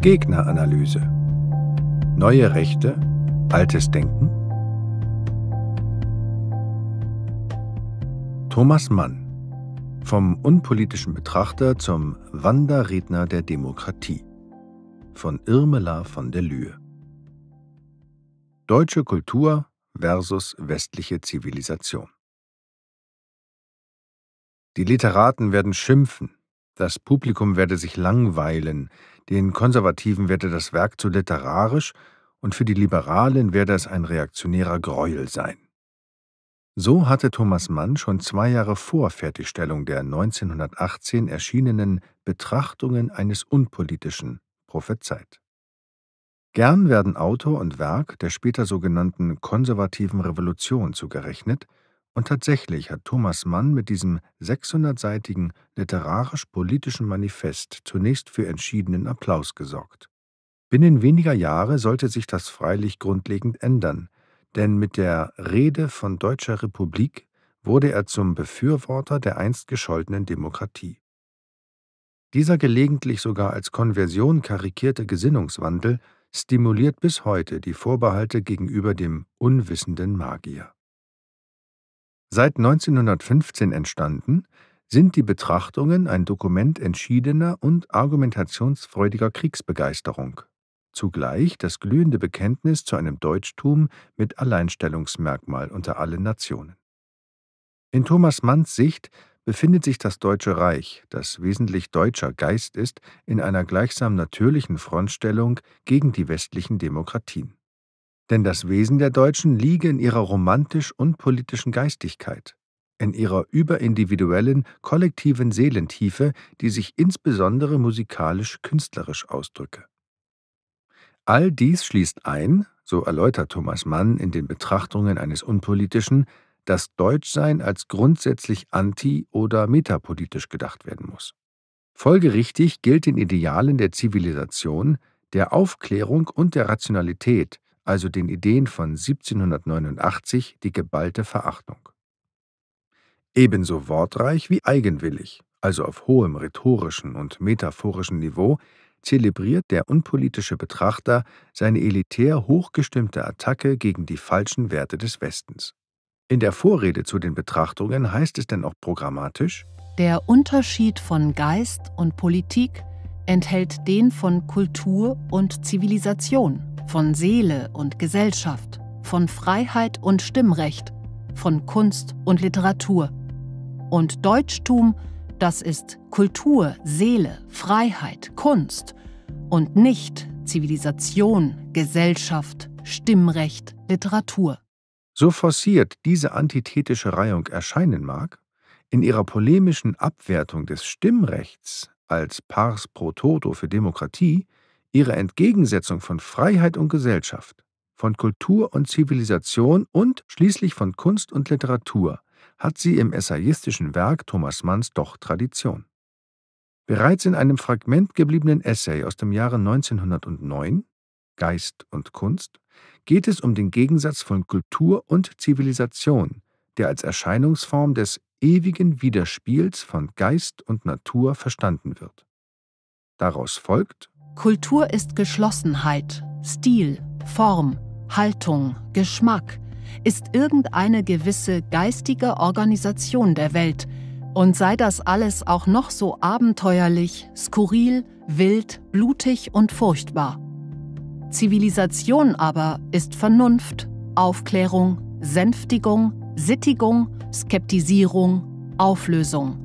Gegneranalyse. Neue Rechte, altes Denken. Thomas Mann. Vom unpolitischen Betrachter zum Wanderredner der Demokratie. Von Irmela von der Lühe. Deutsche Kultur versus westliche Zivilisation. Die Literaten werden schimpfen, das Publikum werde sich langweilen, den Konservativen werde das Werk zu literarisch und für die Liberalen werde es ein reaktionärer Gräuel sein. So hatte Thomas Mann schon zwei Jahre vor Fertigstellung der 1918 erschienenen Betrachtungen eines Unpolitischen prophezeit. Gern werden Autor und Werk der später sogenannten konservativen Revolution zugerechnet und tatsächlich hat Thomas Mann mit diesem 600-seitigen literarisch-politischen Manifest zunächst für entschiedenen Applaus gesorgt. Binnen weniger Jahre sollte sich das freilich grundlegend ändern, denn mit der Rede von Deutscher Republik wurde er zum Befürworter der einst gescholtenen Demokratie. Dieser gelegentlich sogar als Konversion karikierte Gesinnungswandel stimuliert bis heute die Vorbehalte gegenüber dem unwissenden Magier. Seit 1915 entstanden, sind die Betrachtungen ein Dokument entschiedener und argumentationsfreudiger Kriegsbegeisterung, zugleich das glühende Bekenntnis zu einem Deutschtum mit Alleinstellungsmerkmal unter allen Nationen. In Thomas Manns Sicht befindet sich das Deutsche Reich, das wesentlich deutscher Geist ist, in einer gleichsam natürlichen Frontstellung gegen die westlichen Demokratien. Denn das Wesen der Deutschen liege in ihrer romantisch und politischen Geistigkeit, in ihrer überindividuellen, kollektiven Seelentiefe, die sich insbesondere musikalisch-künstlerisch ausdrücke. All dies schließt ein, so erläutert Thomas Mann in den Betrachtungen eines Unpolitischen, dass Deutschsein als grundsätzlich anti- oder metapolitisch gedacht werden muss. Folgerichtig gilt den Idealen der Zivilisation, der Aufklärung und der Rationalität also den Ideen von 1789, die geballte Verachtung. Ebenso wortreich wie eigenwillig, also auf hohem rhetorischen und metaphorischen Niveau, zelebriert der unpolitische Betrachter seine elitär hochgestimmte Attacke gegen die falschen Werte des Westens. In der Vorrede zu den Betrachtungen heißt es denn auch programmatisch, der Unterschied von Geist und Politik enthält den von Kultur und Zivilisation von Seele und Gesellschaft, von Freiheit und Stimmrecht, von Kunst und Literatur. Und Deutschtum, das ist Kultur, Seele, Freiheit, Kunst und nicht Zivilisation, Gesellschaft, Stimmrecht, Literatur. So forciert diese antithetische Reihung erscheinen mag, in ihrer polemischen Abwertung des Stimmrechts als pars pro toto für Demokratie ihre Entgegensetzung von Freiheit und Gesellschaft, von Kultur und Zivilisation und schließlich von Kunst und Literatur hat sie im essayistischen Werk Thomas Manns doch Tradition. Bereits in einem Fragment gebliebenen Essay aus dem Jahre 1909, Geist und Kunst, geht es um den Gegensatz von Kultur und Zivilisation, der als Erscheinungsform des ewigen Widerspiels von Geist und Natur verstanden wird. Daraus folgt, Kultur ist Geschlossenheit, Stil, Form, Haltung, Geschmack, ist irgendeine gewisse geistige Organisation der Welt, und sei das alles auch noch so abenteuerlich, skurril, wild, blutig und furchtbar. Zivilisation aber ist Vernunft, Aufklärung, Sänftigung, Sittigung, Skeptisierung, Auflösung,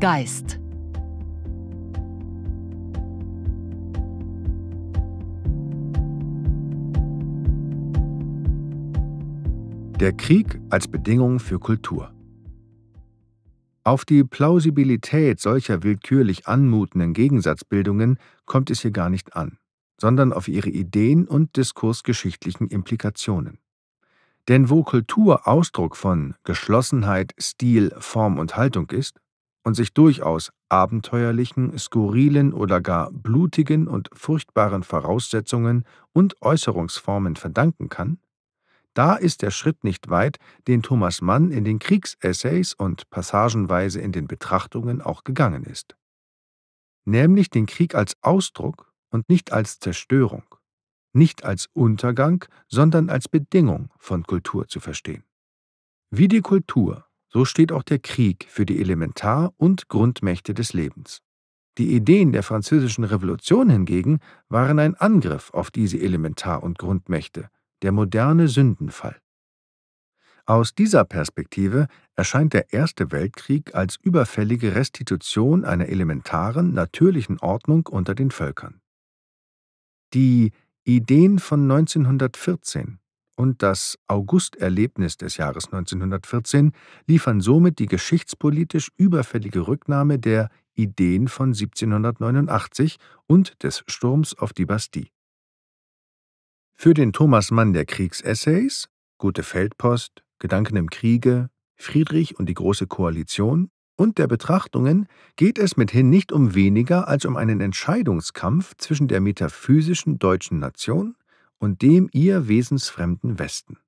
Geist. Der Krieg als Bedingung für Kultur. Auf die Plausibilität solcher willkürlich anmutenden Gegensatzbildungen kommt es hier gar nicht an, sondern auf ihre Ideen und diskursgeschichtlichen Implikationen. Denn wo Kultur Ausdruck von Geschlossenheit, Stil, Form und Haltung ist und sich durchaus abenteuerlichen, skurrilen oder gar blutigen und furchtbaren Voraussetzungen und Äußerungsformen verdanken kann, da ist der Schritt nicht weit, den Thomas Mann in den Kriegsessays und passagenweise in den Betrachtungen auch gegangen ist. Nämlich den Krieg als Ausdruck und nicht als Zerstörung, nicht als Untergang, sondern als Bedingung von Kultur zu verstehen. Wie die Kultur, so steht auch der Krieg für die Elementar- und Grundmächte des Lebens. Die Ideen der Französischen Revolution hingegen waren ein Angriff auf diese Elementar- und Grundmächte der moderne Sündenfall. Aus dieser Perspektive erscheint der Erste Weltkrieg als überfällige Restitution einer elementaren, natürlichen Ordnung unter den Völkern. Die Ideen von 1914 und das Augusterlebnis des Jahres 1914 liefern somit die geschichtspolitisch überfällige Rücknahme der Ideen von 1789 und des Sturms auf die Bastille. Für den Thomas Mann der Kriegsessays, Gute Feldpost, Gedanken im Kriege, Friedrich und die Große Koalition und der Betrachtungen geht es mithin nicht um weniger als um einen Entscheidungskampf zwischen der metaphysischen deutschen Nation und dem ihr wesensfremden Westen.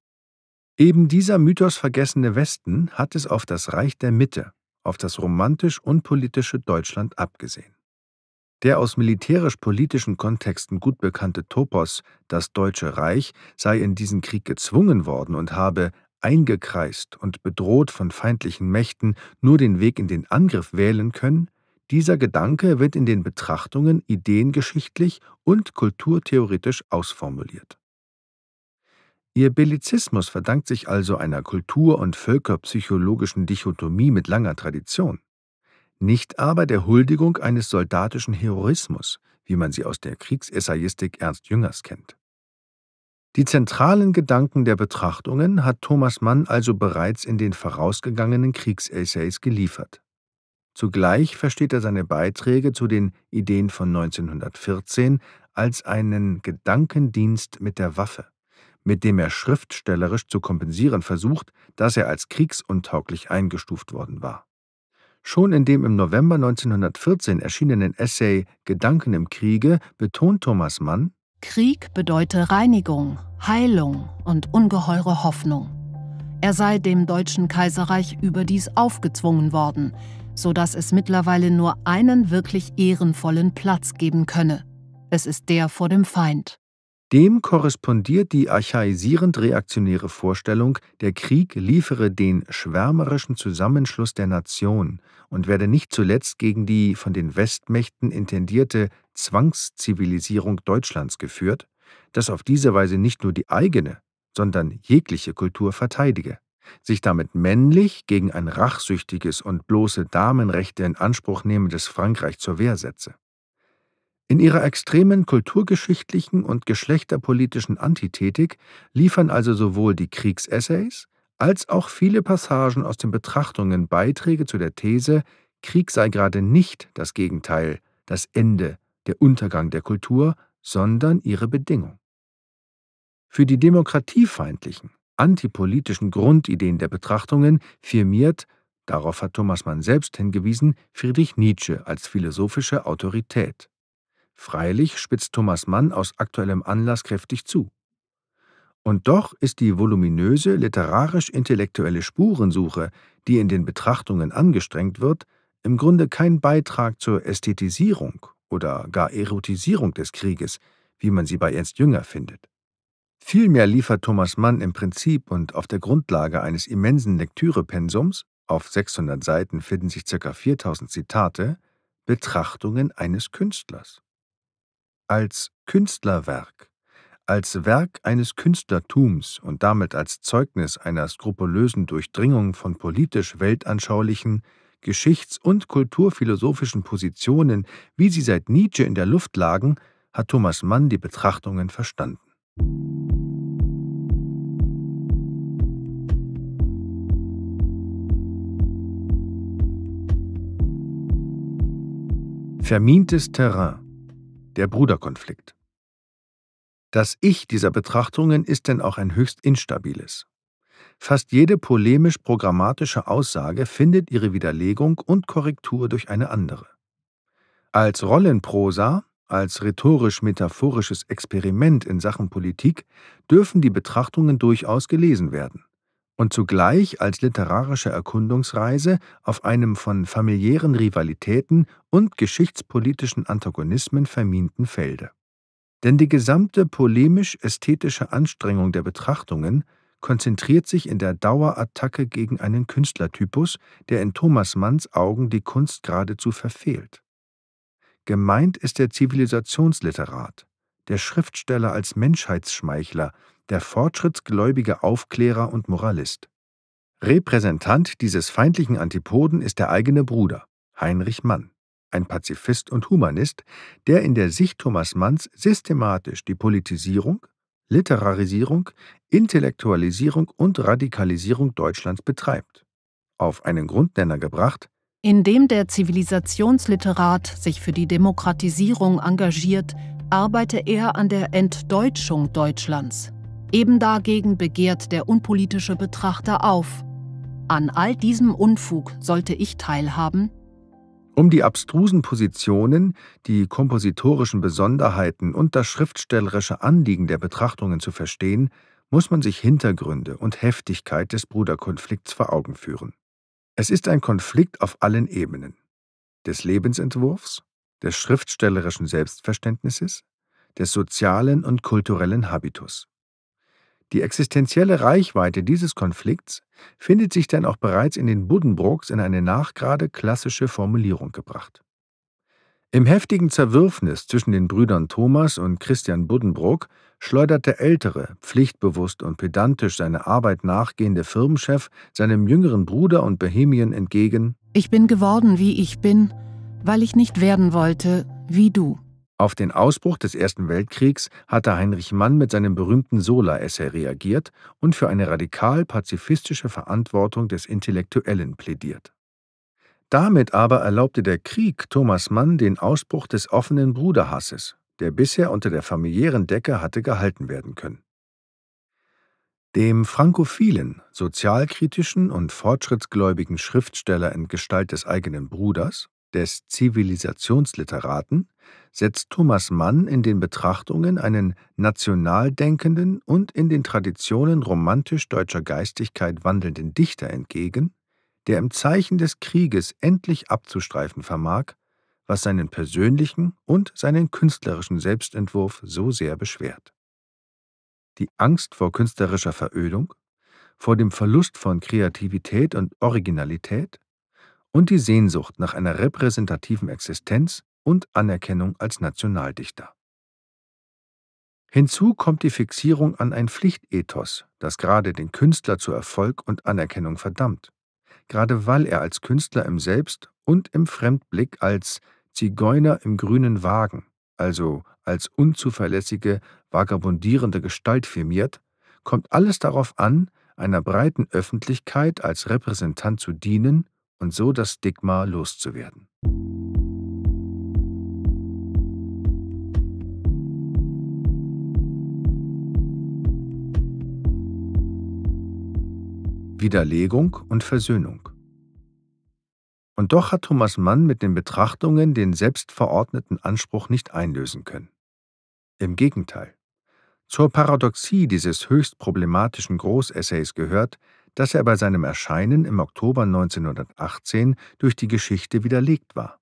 Eben dieser Mythos vergessene Westen hat es auf das Reich der Mitte, auf das romantisch unpolitische Deutschland abgesehen. Der aus militärisch-politischen Kontexten gut bekannte Topos, das Deutsche Reich, sei in diesen Krieg gezwungen worden und habe, eingekreist und bedroht von feindlichen Mächten, nur den Weg in den Angriff wählen können, dieser Gedanke wird in den Betrachtungen ideengeschichtlich und kulturtheoretisch ausformuliert. Ihr Bellizismus verdankt sich also einer kultur- und völkerpsychologischen Dichotomie mit langer Tradition nicht aber der Huldigung eines soldatischen Heroismus, wie man sie aus der Kriegsessayistik Ernst Jüngers kennt. Die zentralen Gedanken der Betrachtungen hat Thomas Mann also bereits in den vorausgegangenen Kriegsessays geliefert. Zugleich versteht er seine Beiträge zu den Ideen von 1914 als einen Gedankendienst mit der Waffe, mit dem er schriftstellerisch zu kompensieren versucht, dass er als kriegsuntauglich eingestuft worden war. Schon in dem im November 1914 erschienenen Essay Gedanken im Kriege betont Thomas Mann, Krieg bedeute Reinigung, Heilung und ungeheure Hoffnung. Er sei dem deutschen Kaiserreich überdies aufgezwungen worden, so dass es mittlerweile nur einen wirklich ehrenvollen Platz geben könne. Es ist der vor dem Feind. Dem korrespondiert die archaisierend reaktionäre Vorstellung, der Krieg liefere den schwärmerischen Zusammenschluss der Nation und werde nicht zuletzt gegen die von den Westmächten intendierte Zwangszivilisierung Deutschlands geführt, das auf diese Weise nicht nur die eigene, sondern jegliche Kultur verteidige, sich damit männlich gegen ein rachsüchtiges und bloße Damenrechte in Anspruch nehmendes Frankreich zur Wehr setze. In ihrer extremen kulturgeschichtlichen und geschlechterpolitischen Antithetik liefern also sowohl die Kriegsessays als auch viele Passagen aus den Betrachtungen Beiträge zu der These, Krieg sei gerade nicht das Gegenteil, das Ende, der Untergang der Kultur, sondern ihre Bedingung. Für die demokratiefeindlichen, antipolitischen Grundideen der Betrachtungen firmiert, darauf hat Thomas Mann selbst hingewiesen, Friedrich Nietzsche als philosophische Autorität. Freilich spitzt Thomas Mann aus aktuellem Anlass kräftig zu. Und doch ist die voluminöse literarisch-intellektuelle Spurensuche, die in den Betrachtungen angestrengt wird, im Grunde kein Beitrag zur Ästhetisierung oder gar Erotisierung des Krieges, wie man sie bei Ernst Jünger findet. Vielmehr liefert Thomas Mann im Prinzip und auf der Grundlage eines immensen Lektürepensums, auf 600 Seiten finden sich ca. 4000 Zitate, Betrachtungen eines Künstlers als Künstlerwerk, als Werk eines Künstlertums und damit als Zeugnis einer skrupulösen Durchdringung von politisch weltanschaulichen, geschichts- und kulturphilosophischen Positionen, wie sie seit Nietzsche in der Luft lagen, hat Thomas Mann die Betrachtungen verstanden. Vermintes Terrain der Bruderkonflikt. Das Ich dieser Betrachtungen ist denn auch ein höchst instabiles. Fast jede polemisch-programmatische Aussage findet ihre Widerlegung und Korrektur durch eine andere. Als Rollenprosa, als rhetorisch-metaphorisches Experiment in Sachen Politik dürfen die Betrachtungen durchaus gelesen werden und zugleich als literarische Erkundungsreise auf einem von familiären Rivalitäten und geschichtspolitischen Antagonismen vermienten Felde. Denn die gesamte polemisch-ästhetische Anstrengung der Betrachtungen konzentriert sich in der Dauerattacke gegen einen Künstlertypus, der in Thomas Manns Augen die Kunst geradezu verfehlt. Gemeint ist der Zivilisationsliterat, der Schriftsteller als Menschheitsschmeichler, der fortschrittsgläubige Aufklärer und Moralist. Repräsentant dieses feindlichen Antipoden ist der eigene Bruder, Heinrich Mann, ein Pazifist und Humanist, der in der Sicht Thomas Manns systematisch die Politisierung, Literarisierung, Intellektualisierung und Radikalisierung Deutschlands betreibt. Auf einen Grundnenner gebracht, indem der Zivilisationsliterat sich für die Demokratisierung engagiert, arbeite er an der Entdeutschung Deutschlands. Eben dagegen begehrt der unpolitische Betrachter auf. An all diesem Unfug sollte ich teilhaben? Um die abstrusen Positionen, die kompositorischen Besonderheiten und das schriftstellerische Anliegen der Betrachtungen zu verstehen, muss man sich Hintergründe und Heftigkeit des Bruderkonflikts vor Augen führen. Es ist ein Konflikt auf allen Ebenen. Des Lebensentwurfs, des schriftstellerischen Selbstverständnisses, des sozialen und kulturellen Habitus. Die existenzielle Reichweite dieses Konflikts findet sich dann auch bereits in den Buddenbrooks in eine nachgrade klassische Formulierung gebracht. Im heftigen Zerwürfnis zwischen den Brüdern Thomas und Christian Buddenbrook schleudert der ältere, pflichtbewusst und pedantisch seine Arbeit nachgehende Firmenchef seinem jüngeren Bruder und Bohemien entgegen: Ich bin geworden, wie ich bin, weil ich nicht werden wollte wie du. Auf den Ausbruch des Ersten Weltkriegs hatte Heinrich Mann mit seinem berühmten Sola-Essay reagiert und für eine radikal-pazifistische Verantwortung des Intellektuellen plädiert. Damit aber erlaubte der Krieg Thomas Mann den Ausbruch des offenen Bruderhasses, der bisher unter der familiären Decke hatte gehalten werden können. Dem frankophilen, sozialkritischen und fortschrittsgläubigen Schriftsteller in Gestalt des eigenen Bruders des Zivilisationsliteraten setzt Thomas Mann in den Betrachtungen einen national denkenden und in den Traditionen romantisch-deutscher Geistigkeit wandelnden Dichter entgegen, der im Zeichen des Krieges endlich abzustreifen vermag, was seinen persönlichen und seinen künstlerischen Selbstentwurf so sehr beschwert. Die Angst vor künstlerischer Verödung, vor dem Verlust von Kreativität und Originalität und die Sehnsucht nach einer repräsentativen Existenz und Anerkennung als Nationaldichter. Hinzu kommt die Fixierung an ein Pflichtethos, das gerade den Künstler zu Erfolg und Anerkennung verdammt, gerade weil er als Künstler im Selbst und im Fremdblick als Zigeuner im grünen Wagen, also als unzuverlässige, vagabundierende Gestalt firmiert, kommt alles darauf an, einer breiten Öffentlichkeit als Repräsentant zu dienen und so das Stigma loszuwerden. Widerlegung und Versöhnung. Und doch hat Thomas Mann mit den Betrachtungen den selbstverordneten Anspruch nicht einlösen können. Im Gegenteil. Zur Paradoxie dieses höchst problematischen Großessays gehört, dass er bei seinem Erscheinen im Oktober 1918 durch die Geschichte widerlegt war.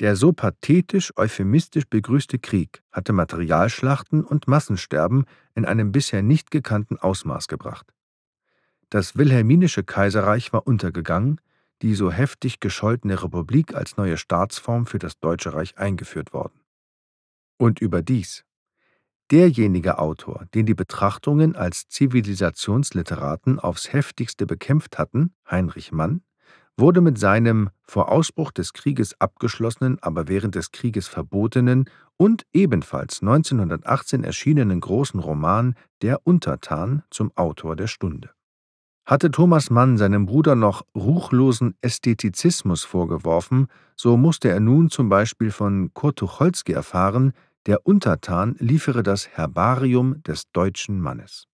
Der so pathetisch euphemistisch begrüßte Krieg hatte Materialschlachten und Massensterben in einem bisher nicht gekannten Ausmaß gebracht. Das wilhelminische Kaiserreich war untergegangen, die so heftig gescholtene Republik als neue Staatsform für das Deutsche Reich eingeführt worden. Und überdies, derjenige Autor, den die Betrachtungen als Zivilisationsliteraten aufs heftigste bekämpft hatten, Heinrich Mann, wurde mit seinem vor Ausbruch des Krieges abgeschlossenen, aber während des Krieges verbotenen und ebenfalls 1918 erschienenen großen Roman Der Untertan zum Autor der Stunde. Hatte Thomas Mann seinem Bruder noch ruchlosen Ästhetizismus vorgeworfen, so musste er nun zum Beispiel von Kurt Tucholsky erfahren, der Untertan liefere das Herbarium des deutschen Mannes.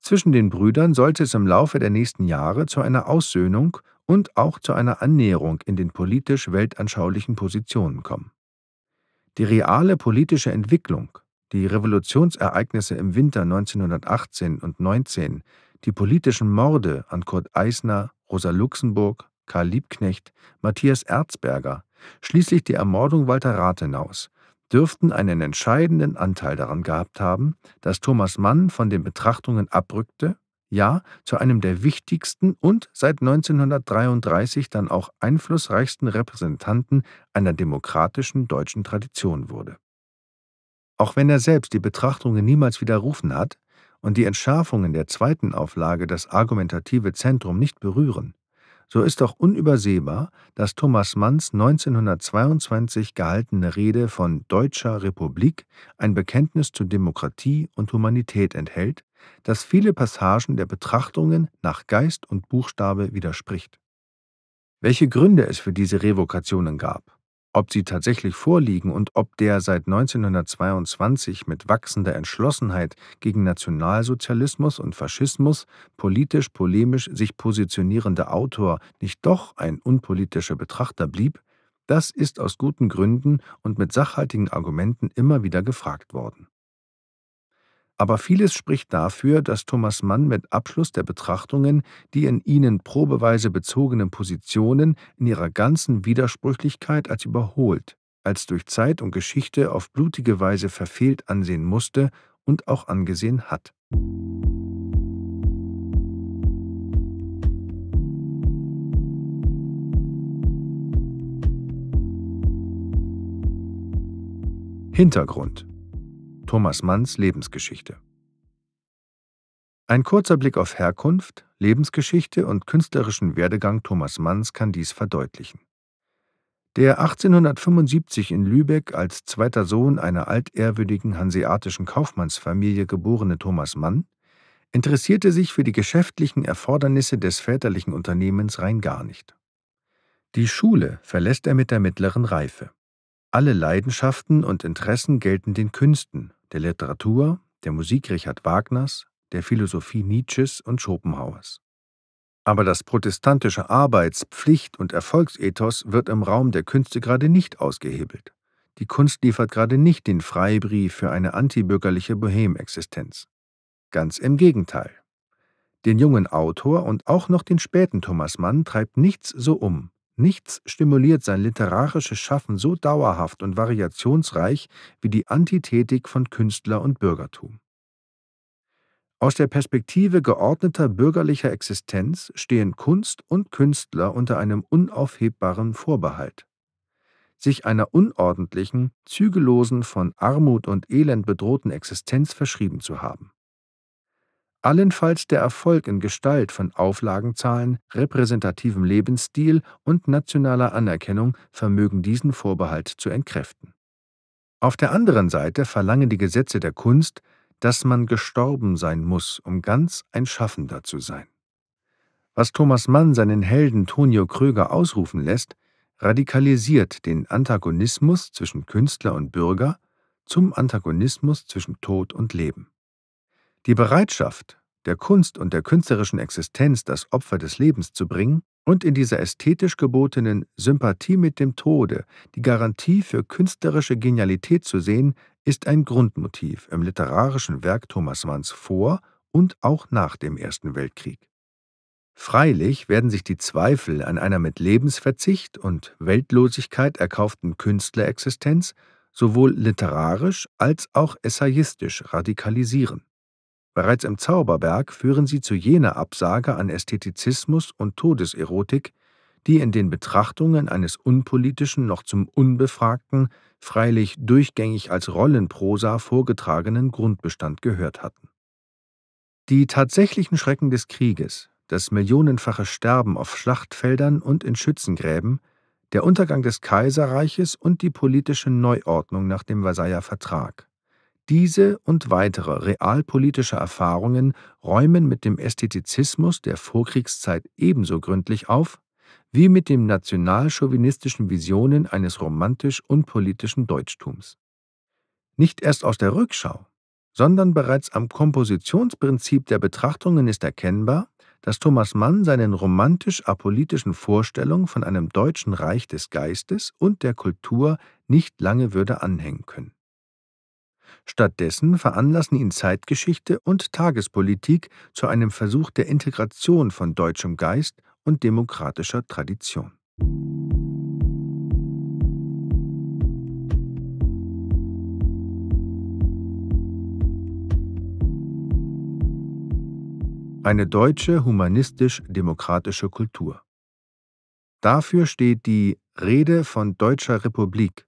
Zwischen den Brüdern sollte es im Laufe der nächsten Jahre zu einer Aussöhnung und auch zu einer Annäherung in den politisch-weltanschaulichen Positionen kommen. Die reale politische Entwicklung, die Revolutionsereignisse im Winter 1918 und 19, die politischen Morde an Kurt Eisner, Rosa Luxemburg, Karl Liebknecht, Matthias Erzberger, schließlich die Ermordung Walter Rathenaus, dürften einen entscheidenden Anteil daran gehabt haben, dass Thomas Mann von den Betrachtungen abrückte, ja zu einem der wichtigsten und seit 1933 dann auch einflussreichsten Repräsentanten einer demokratischen deutschen Tradition wurde. Auch wenn er selbst die Betrachtungen niemals widerrufen hat und die Entschärfungen der zweiten Auflage das argumentative Zentrum nicht berühren, so ist doch unübersehbar, dass Thomas Manns 1922 gehaltene Rede von Deutscher Republik ein Bekenntnis zu Demokratie und Humanität enthält, das viele Passagen der Betrachtungen nach Geist und Buchstabe widerspricht. Welche Gründe es für diese Revokationen gab ob sie tatsächlich vorliegen und ob der seit 1922 mit wachsender Entschlossenheit gegen Nationalsozialismus und Faschismus politisch polemisch sich positionierende Autor nicht doch ein unpolitischer Betrachter blieb, das ist aus guten Gründen und mit sachhaltigen Argumenten immer wieder gefragt worden aber vieles spricht dafür, dass Thomas Mann mit Abschluss der Betrachtungen die in ihnen probeweise bezogenen Positionen in ihrer ganzen Widersprüchlichkeit als überholt, als durch Zeit und Geschichte auf blutige Weise verfehlt ansehen musste und auch angesehen hat. Hintergrund Thomas Manns Lebensgeschichte. Ein kurzer Blick auf Herkunft, Lebensgeschichte und künstlerischen Werdegang Thomas Manns kann dies verdeutlichen. Der 1875 in Lübeck als zweiter Sohn einer altehrwürdigen hanseatischen Kaufmannsfamilie geborene Thomas Mann interessierte sich für die geschäftlichen Erfordernisse des väterlichen Unternehmens rein gar nicht. Die Schule verlässt er mit der mittleren Reife. Alle Leidenschaften und Interessen gelten den Künsten, der Literatur, der Musik Richard Wagners, der Philosophie Nietzsches und Schopenhauers. Aber das protestantische Arbeits-, Pflicht- und Erfolgsethos wird im Raum der Künste gerade nicht ausgehebelt. Die Kunst liefert gerade nicht den Freibrief für eine antibürgerliche Bohemexistenz. Ganz im Gegenteil. Den jungen Autor und auch noch den späten Thomas Mann treibt nichts so um Nichts stimuliert sein literarisches Schaffen so dauerhaft und variationsreich wie die Antithetik von Künstler und Bürgertum. Aus der Perspektive geordneter bürgerlicher Existenz stehen Kunst und Künstler unter einem unaufhebbaren Vorbehalt. Sich einer unordentlichen, zügellosen, von Armut und Elend bedrohten Existenz verschrieben zu haben allenfalls der Erfolg in Gestalt von Auflagenzahlen, repräsentativem Lebensstil und nationaler Anerkennung vermögen diesen Vorbehalt zu entkräften. Auf der anderen Seite verlangen die Gesetze der Kunst, dass man gestorben sein muss, um ganz ein Schaffender zu sein. Was Thomas Mann seinen Helden Tonio Kröger ausrufen lässt, radikalisiert den Antagonismus zwischen Künstler und Bürger zum Antagonismus zwischen Tod und Leben. Die Bereitschaft, der Kunst und der künstlerischen Existenz das Opfer des Lebens zu bringen und in dieser ästhetisch gebotenen Sympathie mit dem Tode die Garantie für künstlerische Genialität zu sehen, ist ein Grundmotiv im literarischen Werk Thomas Manns vor und auch nach dem Ersten Weltkrieg. Freilich werden sich die Zweifel an einer mit Lebensverzicht und Weltlosigkeit erkauften Künstlerexistenz sowohl literarisch als auch essayistisch radikalisieren. Bereits im Zauberberg führen sie zu jener Absage an Ästhetizismus und Todeserotik, die in den Betrachtungen eines unpolitischen noch zum unbefragten, freilich durchgängig als Rollenprosa vorgetragenen Grundbestand gehört hatten. Die tatsächlichen Schrecken des Krieges, das millionenfache Sterben auf Schlachtfeldern und in Schützengräben, der Untergang des Kaiserreiches und die politische Neuordnung nach dem Versailler Vertrag diese und weitere realpolitische Erfahrungen räumen mit dem Ästhetizismus der Vorkriegszeit ebenso gründlich auf wie mit den nationalchauvinistischen Visionen eines romantisch unpolitischen Deutschtums. Nicht erst aus der Rückschau, sondern bereits am Kompositionsprinzip der Betrachtungen ist erkennbar, dass Thomas Mann seinen romantisch-apolitischen Vorstellungen von einem deutschen Reich des Geistes und der Kultur nicht lange würde anhängen können. Stattdessen veranlassen ihn Zeitgeschichte und Tagespolitik zu einem Versuch der Integration von deutschem Geist und demokratischer Tradition. Eine deutsche humanistisch-demokratische Kultur. Dafür steht die Rede von Deutscher Republik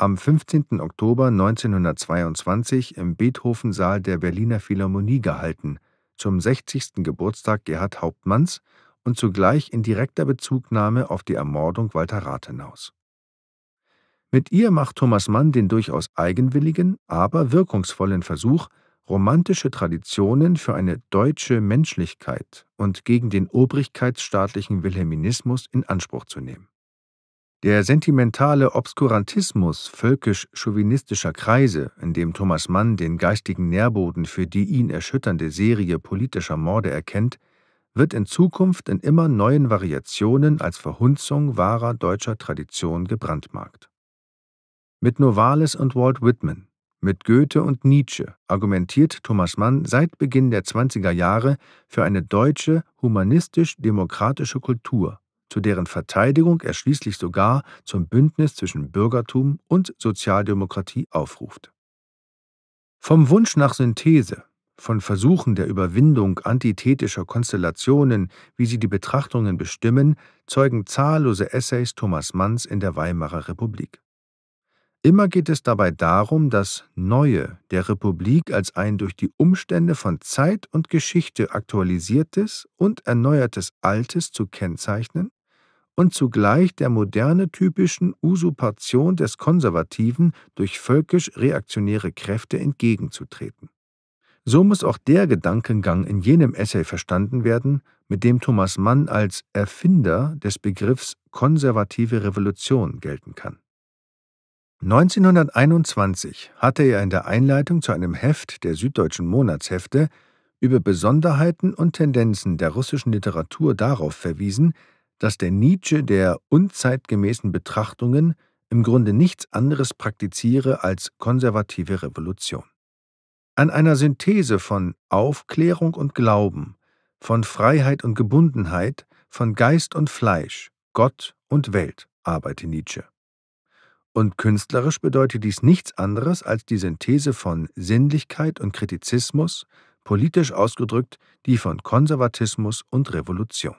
am 15. Oktober 1922 im Beethoven-Saal der Berliner Philharmonie gehalten, zum 60. Geburtstag Gerhard Hauptmanns und zugleich in direkter Bezugnahme auf die Ermordung Walter Rathenaus. Mit ihr macht Thomas Mann den durchaus eigenwilligen, aber wirkungsvollen Versuch, romantische Traditionen für eine deutsche Menschlichkeit und gegen den obrigkeitsstaatlichen Wilhelminismus in Anspruch zu nehmen. Der sentimentale Obskurantismus völkisch-chauvinistischer Kreise, in dem Thomas Mann den geistigen Nährboden für die ihn erschütternde Serie politischer Morde erkennt, wird in Zukunft in immer neuen Variationen als Verhunzung wahrer deutscher Tradition gebrandmarkt. Mit Novalis und Walt Whitman, mit Goethe und Nietzsche argumentiert Thomas Mann seit Beginn der 20er Jahre für eine deutsche humanistisch-demokratische Kultur zu deren Verteidigung er schließlich sogar zum Bündnis zwischen Bürgertum und Sozialdemokratie aufruft. Vom Wunsch nach Synthese, von Versuchen der Überwindung antithetischer Konstellationen, wie sie die Betrachtungen bestimmen, zeugen zahllose Essays Thomas Manns in der Weimarer Republik. Immer geht es dabei darum, das Neue der Republik als ein durch die Umstände von Zeit und Geschichte aktualisiertes und erneuertes Altes zu kennzeichnen und zugleich der moderne typischen Usurpation des Konservativen durch völkisch-reaktionäre Kräfte entgegenzutreten. So muss auch der Gedankengang in jenem Essay verstanden werden, mit dem Thomas Mann als Erfinder des Begriffs konservative Revolution gelten kann. 1921 hatte er in der Einleitung zu einem Heft der Süddeutschen Monatshefte über Besonderheiten und Tendenzen der russischen Literatur darauf verwiesen, dass der Nietzsche der unzeitgemäßen Betrachtungen im Grunde nichts anderes praktiziere als konservative Revolution. An einer Synthese von Aufklärung und Glauben, von Freiheit und Gebundenheit, von Geist und Fleisch, Gott und Welt arbeite Nietzsche. Und künstlerisch bedeutet dies nichts anderes als die Synthese von Sinnlichkeit und Kritizismus, politisch ausgedrückt die von Konservatismus und Revolution.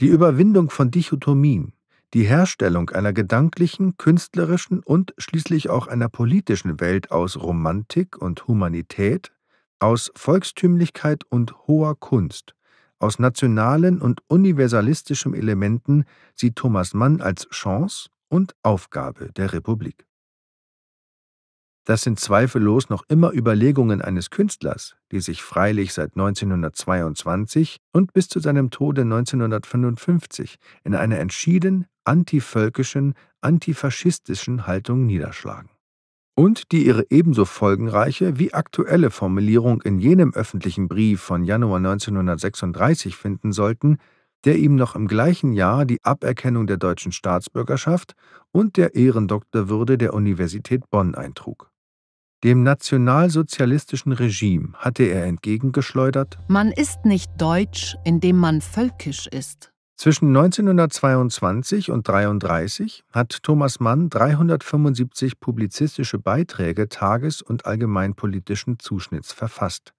Die Überwindung von Dichotomien, die Herstellung einer gedanklichen, künstlerischen und schließlich auch einer politischen Welt aus Romantik und Humanität, aus Volkstümlichkeit und hoher Kunst, aus nationalen und universalistischen Elementen sieht Thomas Mann als Chance und Aufgabe der Republik. Das sind zweifellos noch immer Überlegungen eines Künstlers, die sich freilich seit 1922 und bis zu seinem Tode 1955 in einer entschieden antivölkischen, antifaschistischen Haltung niederschlagen. Und die ihre ebenso folgenreiche wie aktuelle Formulierung in jenem öffentlichen Brief von Januar 1936 finden sollten, der ihm noch im gleichen Jahr die Aberkennung der deutschen Staatsbürgerschaft und der Ehrendoktorwürde der Universität Bonn eintrug. Dem nationalsozialistischen Regime hatte er entgegengeschleudert, man ist nicht deutsch, indem man völkisch ist. Zwischen 1922 und 1933 hat Thomas Mann 375 publizistische Beiträge tages- und allgemeinpolitischen Zuschnitts verfasst,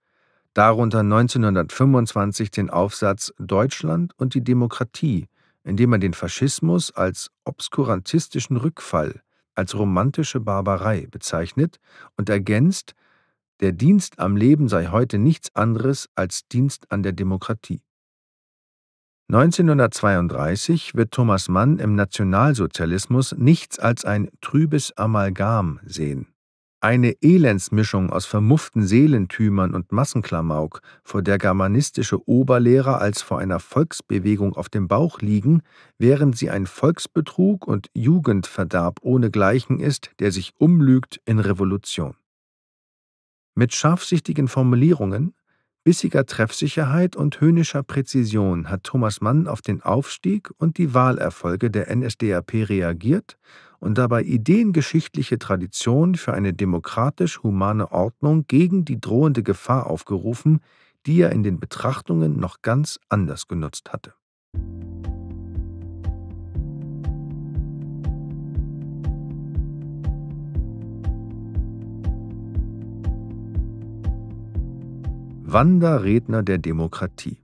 darunter 1925 den Aufsatz Deutschland und die Demokratie, in dem er den Faschismus als obskurantistischen Rückfall als romantische Barbarei bezeichnet und ergänzt, der Dienst am Leben sei heute nichts anderes als Dienst an der Demokratie. 1932 wird Thomas Mann im Nationalsozialismus nichts als ein trübes Amalgam sehen. Eine Elendsmischung aus vermufften Seelentümern und Massenklamauk, vor der germanistische Oberlehrer als vor einer Volksbewegung auf dem Bauch liegen, während sie ein Volksbetrug und Jugendverderb ohnegleichen ist, der sich umlügt in Revolution. Mit scharfsichtigen Formulierungen, bissiger Treffsicherheit und höhnischer Präzision hat Thomas Mann auf den Aufstieg und die Wahlerfolge der NSDAP reagiert und dabei ideengeschichtliche Tradition für eine demokratisch-humane Ordnung gegen die drohende Gefahr aufgerufen, die er in den Betrachtungen noch ganz anders genutzt hatte. Wanderredner der Demokratie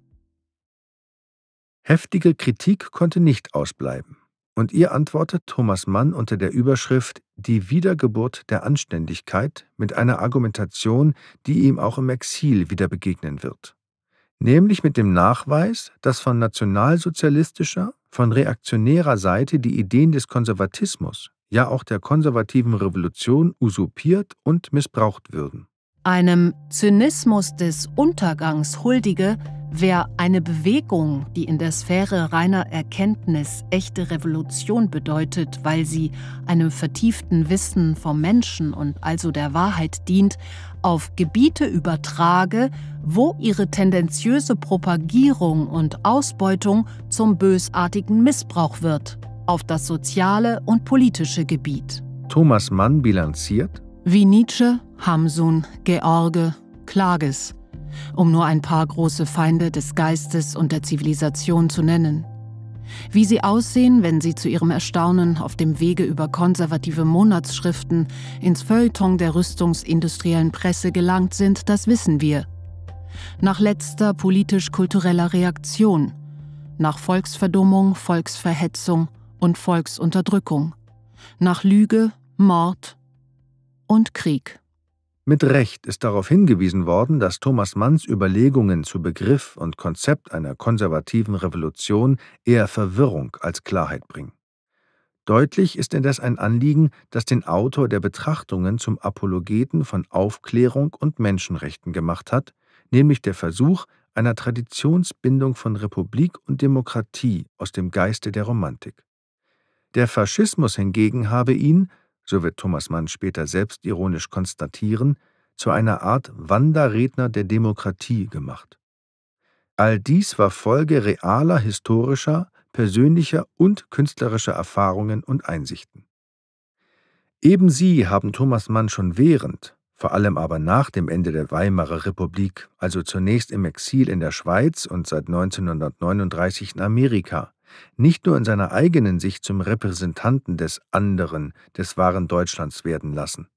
Heftige Kritik konnte nicht ausbleiben. Und ihr antwortet Thomas Mann unter der Überschrift Die Wiedergeburt der Anständigkeit mit einer Argumentation, die ihm auch im Exil wieder begegnen wird. Nämlich mit dem Nachweis, dass von nationalsozialistischer, von reaktionärer Seite die Ideen des Konservatismus, ja auch der konservativen Revolution, usurpiert und missbraucht würden. Einem Zynismus des Untergangs huldige, Wer eine Bewegung, die in der Sphäre reiner Erkenntnis echte Revolution bedeutet, weil sie einem vertieften Wissen vom Menschen und also der Wahrheit dient, auf Gebiete übertrage, wo ihre tendenziöse Propagierung und Ausbeutung zum bösartigen Missbrauch wird, auf das soziale und politische Gebiet. Thomas Mann bilanziert, wie Nietzsche, Hamsun, George, Klages um nur ein paar große Feinde des Geistes und der Zivilisation zu nennen. Wie sie aussehen, wenn sie zu ihrem Erstaunen auf dem Wege über konservative Monatsschriften ins Feuilleton der rüstungsindustriellen Presse gelangt sind, das wissen wir. Nach letzter politisch-kultureller Reaktion, nach Volksverdummung, Volksverhetzung und Volksunterdrückung, nach Lüge, Mord und Krieg. Mit Recht ist darauf hingewiesen worden, dass Thomas Manns Überlegungen zu Begriff und Konzept einer konservativen Revolution eher Verwirrung als Klarheit bringen. Deutlich ist indes ein Anliegen, das den Autor der Betrachtungen zum Apologeten von Aufklärung und Menschenrechten gemacht hat, nämlich der Versuch einer Traditionsbindung von Republik und Demokratie aus dem Geiste der Romantik. Der Faschismus hingegen habe ihn, so wird Thomas Mann später selbst ironisch konstatieren, zu einer Art Wanderredner der Demokratie gemacht. All dies war Folge realer historischer, persönlicher und künstlerischer Erfahrungen und Einsichten. Eben sie haben Thomas Mann schon während, vor allem aber nach dem Ende der Weimarer Republik, also zunächst im Exil in der Schweiz und seit 1939 in Amerika, nicht nur in seiner eigenen Sicht zum Repräsentanten des anderen, des wahren Deutschlands werden lassen.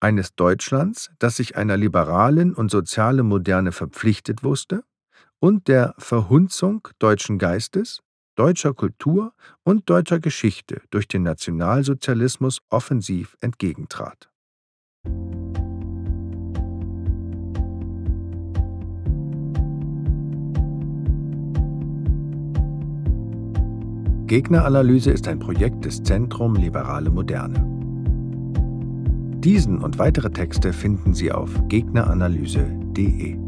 Eines Deutschlands, das sich einer liberalen und sozialen Moderne verpflichtet wusste und der Verhunzung deutschen Geistes, deutscher Kultur und deutscher Geschichte durch den Nationalsozialismus offensiv entgegentrat. Gegneranalyse ist ein Projekt des Zentrum Liberale Moderne. Diesen und weitere Texte finden Sie auf gegneranalyse.de.